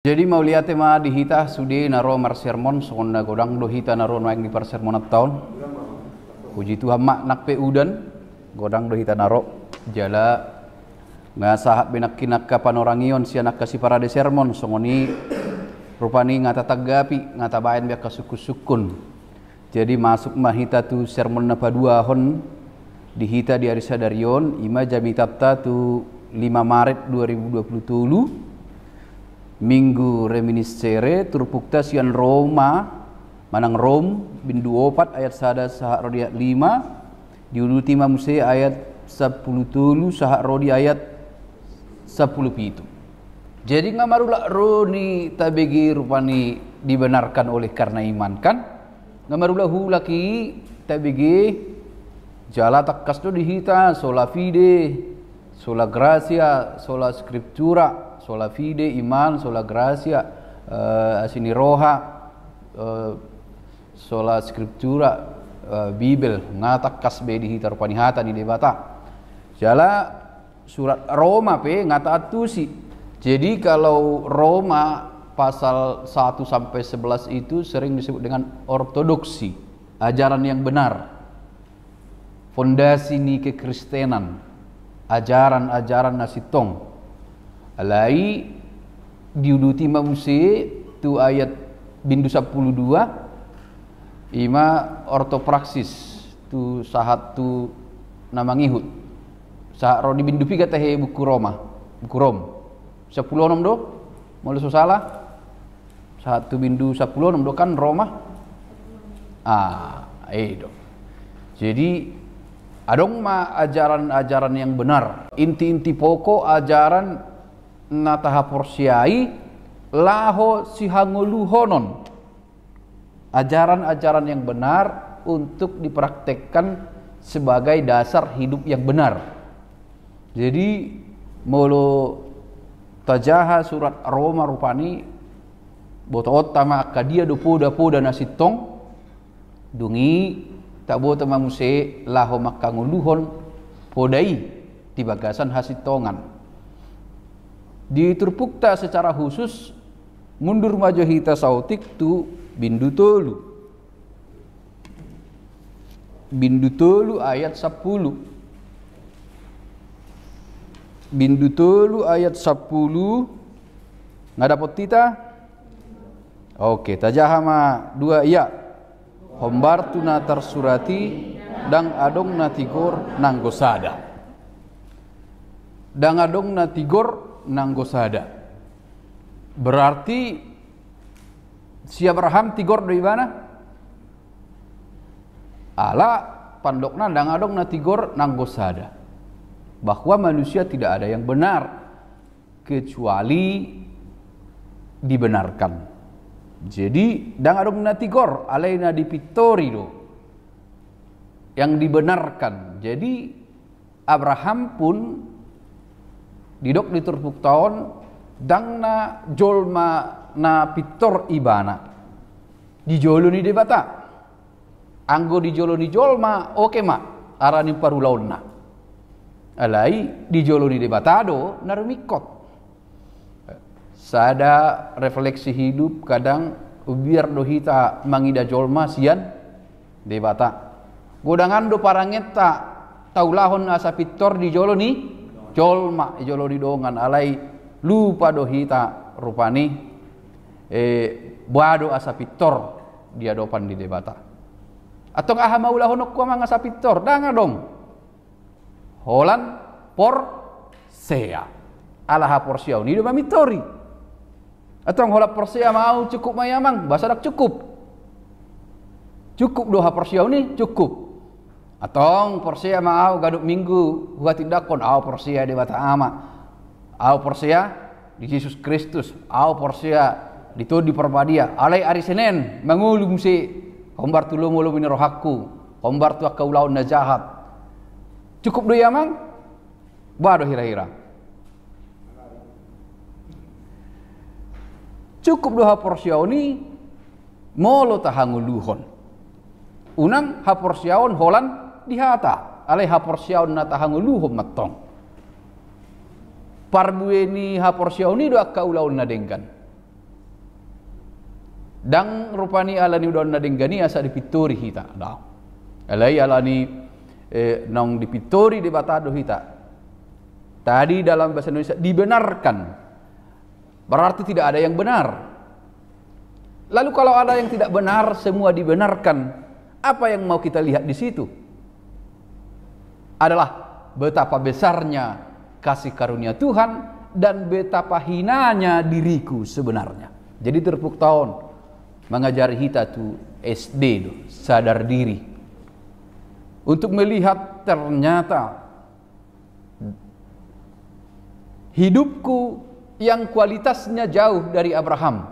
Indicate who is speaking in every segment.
Speaker 1: Jadi mau tema tema dihita sude naro marsermon sonda godang dohita naro naik di persermon tahun. Puji Tuhan mak nak pe udan godang dohita naro jala ngasahap benak kinak kapan orang ion si anak kasih para desermon songoni rupani ngata tagapi ngata tabain biar kasuku sukun. Jadi masuk mahita tu sermon napa dua hon dihita di Arisa Darion ima jamitatta tu lima Maret 2020 tulu Minggu reminiscere turpuktasian Roma manang Rom bin ayat sada sahak rodi ayat lima diulutima muse ayat Sepuluh tulu sahak rodi ayat Sepuluh pitu jadi ngamarulah roni tabegi rupani dibenarkan oleh karena iman kan marulah hulaki tabegi jala takkas dihita sola fide sola gracia sola scriptura sola fide, iman, sola gracia, uh, roha uh, sola scriptura, uh, eh, Bible, ngatak kasbe di hitar panihata di debata. Jala surat Roma pe ngata atusi. Jadi kalau Roma pasal 1 sampai 11 itu sering disebut dengan ortodoksi, ajaran yang benar. Fondasi ni kekristenan, ajaran-ajaran nasitong alai diuduti musi tu ayat bindu 12 ima ortopraksis tu sahat tu nama ngihut sahat rodi bindu pi kata he buku Roma buku Rom 10 nom do mau salah tu bindu 10 nom do kan Roma ah eh do jadi adong ma ajaran-ajaran yang benar inti-inti pokok ajaran na taha laho sihanguluhonon ajaran-ajaran yang benar untuk dipraktekkan sebagai dasar hidup yang benar jadi molo tajaha surat Roma rupani botot otama kadia dupu dapu dan nasitong dungi tak bo tama laho makanguluhon podai di tibagasan hasitongan di Turpukta secara khusus mundur majohita sautik tu bindu tolu bindu tolu ayat 10 bindu tolu ayat 10 dapat kita oke tajahama dua iya hombar tuna tersurati dang adong natigor nanggosada dang adong natigor Nanggo nanggosada. Berarti si Abraham tigor di mana? Ala pandokna na tigor nanggosada. Bahwa manusia tidak ada yang benar kecuali dibenarkan. Jadi adong na tigor alaina dipitori do. Yang dibenarkan. Jadi Abraham pun didok di turpuk tahun dangna jolma na pitor ibana dijoloni di debata anggo di dijoloni jolma oke ma arani parulaunna alai dijoloni di debata do narumikot sada refleksi hidup kadang biar dohita mangida jolma sian debata, godangan do parangeta taulahon asa pitor dijoloni colma jolo didongan alai lupa dohita hita rupani e bado asapitor dia dopan di debata atau aha ulah honok kuama ngasapitor danga dong holan por sea alaha porsiau ni do mamitori atau hola porsia mau cukup mayamang bahasa dak cukup cukup doha porsiau ni cukup atong porsia ma au gaduk minggu gua tidak tindakon au porsia di bata ama au porsia di Yesus Kristus au porsia di tu di perbadia alai ari Senin, mangulum si kombar tulu mulu min rohaku kombar tu kaulau najahat cukup do yamang bado hira-hira cukup doha porsioni molo tahanguluhon unang haporsiaon holan dihata alaiha porsyaun luhum matong parbueni ha porsyauni doa kaulaun nadengkan dang rupani alani udah nadenggani asa dipituri hita dah alai alani eh, nong dipituri di batado hita tadi dalam bahasa Indonesia dibenarkan berarti tidak ada yang benar lalu kalau ada yang tidak benar semua dibenarkan apa yang mau kita lihat di situ adalah betapa besarnya kasih karunia Tuhan dan betapa hinanya diriku sebenarnya. Jadi terpuk tahun mengajari kita tuh SD tuh, sadar diri. Untuk melihat ternyata hidupku yang kualitasnya jauh dari Abraham.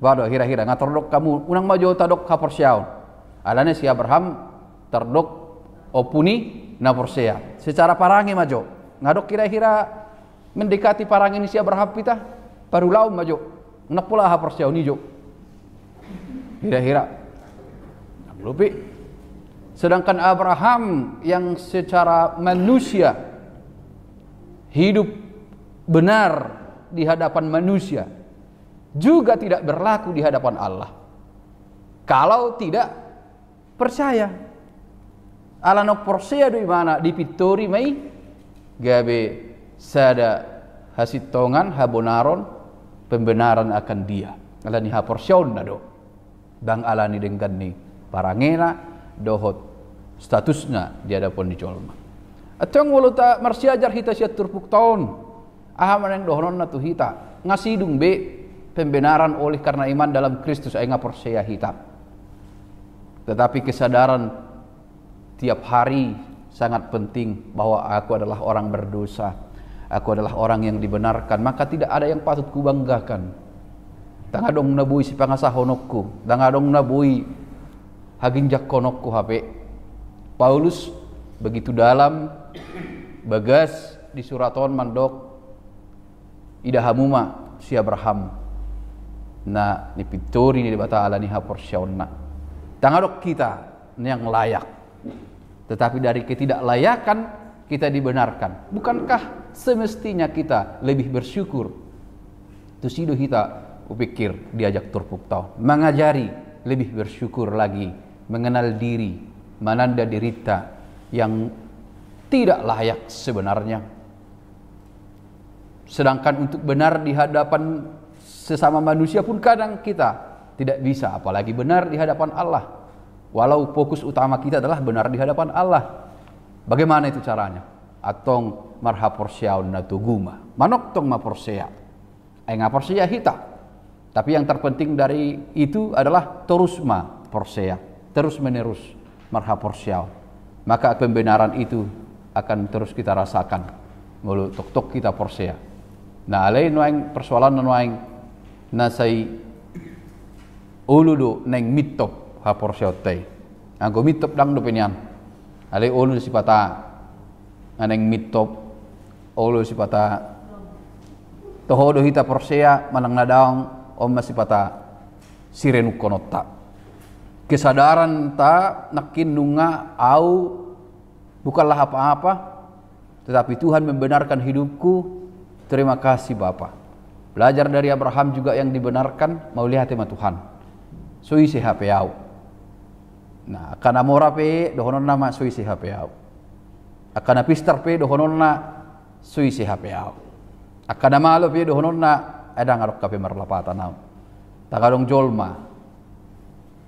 Speaker 1: Waduh, kira-kira ngatur dok kamu, unang maju tadok kapor siaun. Alanya si Abraham terdok opuni na porsea secara parangi majo ngadok kira-kira mendekati parangi ini sia berhap kita baru laum majo nak pula ha porsea unijo kira-kira lupi sedangkan Abraham yang secara manusia hidup benar di hadapan manusia juga tidak berlaku di hadapan Allah kalau tidak percaya ala no porseado imana di pittori mai gabe sada hasitongan habonaron pembenaran akan dia ala ni haporsion nado bang ala ni dengkan ni parangena dohot statusnya di hadapan di colma atang walau tak marsiajar hita siat turpuk tahun ahaman yang dohnon natu hita ngasidung be pembenaran oleh karena iman dalam Kristus ainga porsia hita tetapi kesadaran setiap hari sangat penting bahwa aku adalah orang berdosa. Aku adalah orang yang dibenarkan, maka tidak ada yang patut kubanggakan. Tangadong nabui si pangasahonokku, tangadong nabui haginjak konokku HP. Paulus begitu dalam bagas di suraton mandok idahamuma si Abraham na ni pituri ni bata ala ni hapor syaunna tangadok kita yang layak tetapi dari ketidaklayakan kita dibenarkan. Bukankah semestinya kita lebih bersyukur? Tusidu kita upikir diajak turpuk tau. Mengajari lebih bersyukur lagi. Mengenal diri. Mananda dirita yang tidak layak sebenarnya. Sedangkan untuk benar di hadapan sesama manusia pun kadang kita tidak bisa. Apalagi benar di hadapan Allah. Walau fokus utama kita adalah benar di hadapan Allah. Bagaimana itu caranya? Atong marha porsyaun natuguma. Manok tong ma porsia, Ay porsia hita. Tapi yang terpenting dari itu adalah terus ma porsia, Terus menerus marha Maka pembenaran itu akan terus kita rasakan. Mulut tok-tok kita porsia. Nah, alai nuang persoalan nuang nasai ululu neng mitok ha porsiotei aku mitop dang do penian ale ulu sipata aneng mitop ulu sipata toho do hita porsea manang nadang si sipata sirenu konota kesadaran ta nakinunga au bukanlah apa-apa tetapi Tuhan membenarkan hidupku terima kasih Bapak belajar dari Abraham juga yang dibenarkan mau lihat tema Tuhan hape sehapeau nah kana mora pe dohono ma suisi si hape au akana pistar pe dohononna suisi si hape au akana malo pe dohononna ada ngarok kape merlapata nau Takarong jolma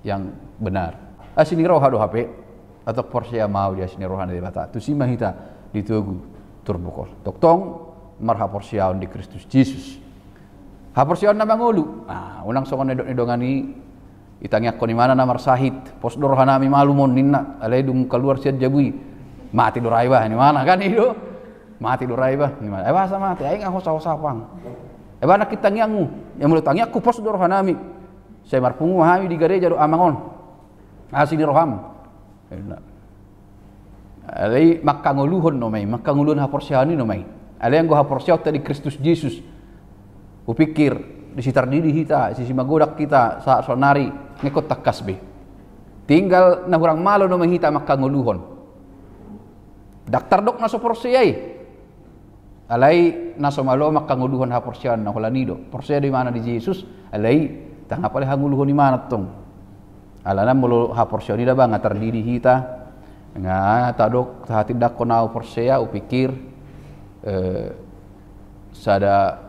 Speaker 1: yang benar asini roha hado hape atau porsia mau dia sini rohan di bata tu sima hita di tugu turbukol toktong marha porsiaun di Kristus Yesus ha porsiaun na mangulu ah unang songon nedok nedongani di mana nama sahid posdor hanami malumun ninna dung keluar siat jabui mati doraiba ini mana kan itu mati doraiba ini mana eh sama mati aing aku sawo sapang eh anak kita ngiangu yang mulut tangi aku dorhana hanami saya marpungu hami di gereja jadu amangon asini roham eh, alai makanguluhun nomai makanguluhun haporsiani nomai alai yang gua haporsiau tadi Kristus Yesus upikir di sitar diri kita sisi magodak kita saat sonari ngekot tak kasbe tinggal na kurang malo no mahita maka ngoluhon daktar dok naso porsiai alai naso malu maka ngoluhon ha porsian na holanido porsia di mana di Yesus alai tang apa leh ngoluhon di mana tong alana mulu ha porsian ida bang ngatar diri kita nga tadok tak tidak konau porsia ya, upikir eh, sada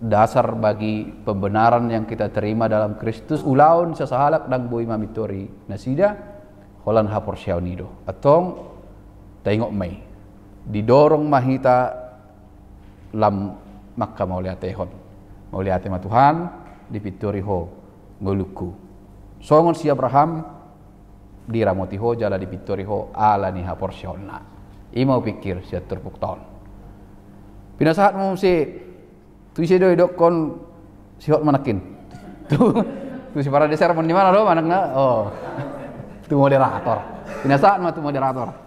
Speaker 1: dasar bagi pembenaran yang kita terima dalam Kristus ulaun sesahalak dan boi mamitori nasida holan hapor syaunido atong tengok mai didorong mahita lam maka mauliate hon mauliate ma Tuhan di ho ngoluku songon si Abraham diramoti ho jala di ho ala ni hapor syaunna imau pikir sia terpuk tahun pinasahat mu si Tu sih doi dok kon sihot manakin. Tu tu si para deser mon di mana do manakna? Oh. Tu moderator. saat mah tu moderator.